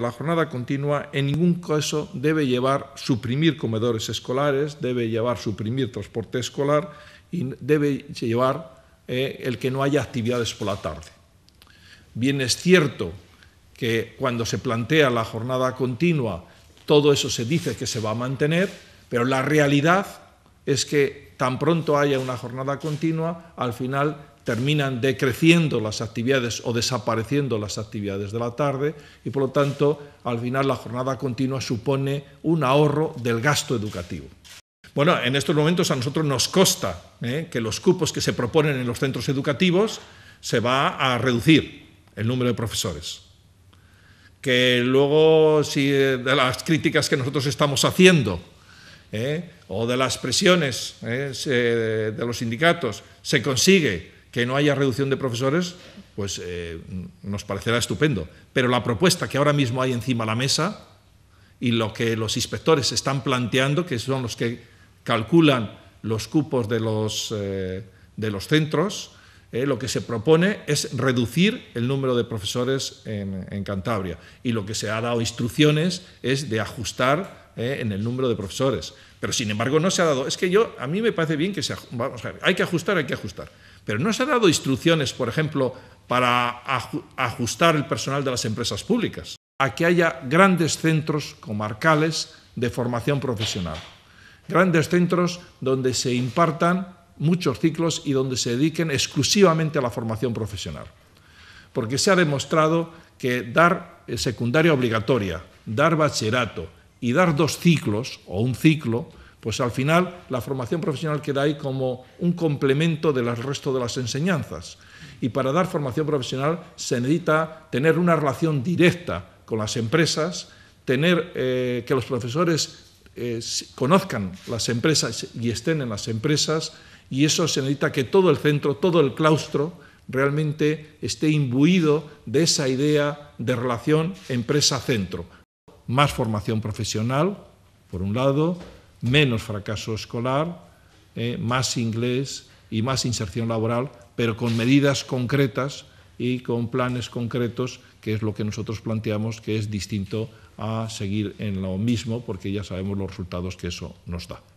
la jornada continua en ningún caso debe llevar suprimir comedores escolares, debe llevar suprimir transporte escolar y debe llevar eh, el que no haya actividades por la tarde. Bien es cierto que cuando se plantea la jornada continua, todo eso se dice que se va a mantener, pero la realidad es que tan pronto haya una jornada continua, al final terminan decreciendo las actividades o desapareciendo las actividades de la tarde y por lo tanto al final la jornada continua supone un ahorro del gasto educativo. Bueno, en estos momentos a nosotros nos consta ¿eh? que los cupos que se proponen en los centros educativos se va a reducir el número de profesores. Que luego, si eh, de las críticas que nosotros estamos haciendo ¿eh? o de las presiones ¿eh? de los sindicatos se consigue que no haya reducción de profesores, pues eh, nos parecerá estupendo. Pero la propuesta que ahora mismo hay encima de la mesa y lo que los inspectores están planteando, que son los que calculan los cupos de los, de los centros, lo que se propone es reducir el número de profesores en, en Cantabria. Y lo que se ha dado instrucciones es de ajustar ¿eh? en el número de profesores. Pero sin embargo no se ha dado. Es que yo, a mí me parece bien que se. Vamos a hay que ajustar, hay que ajustar. Pero no se ha dado instrucciones, por ejemplo, para ajustar el personal de las empresas públicas, a que haya grandes centros comarcales de formación profesional, grandes centros donde se impartan muchos ciclos y donde se dediquen exclusivamente a la formación profesional. Porque se ha demostrado que dar eh, secundaria obligatoria, dar bachillerato, y dar dos ciclos o un ciclo, pues al final la formación profesional queda ahí como un complemento del resto de las enseñanzas. Y para dar formación profesional se necesita tener una relación directa con las empresas, tener eh, que los profesores eh, conozcan las empresas y estén en las empresas, y eso se necesita que todo el centro, todo el claustro, realmente esté imbuido de esa idea de relación empresa-centro, más formación profesional, por un lado, menos fracaso escolar, eh, más inglés y más inserción laboral, pero con medidas concretas y con planes concretos, que es lo que nosotros planteamos, que es distinto a seguir en lo mismo, porque ya sabemos los resultados que eso nos da.